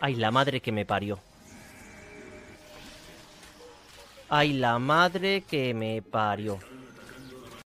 Ay, la madre que me parió. Ay, la madre que me parió.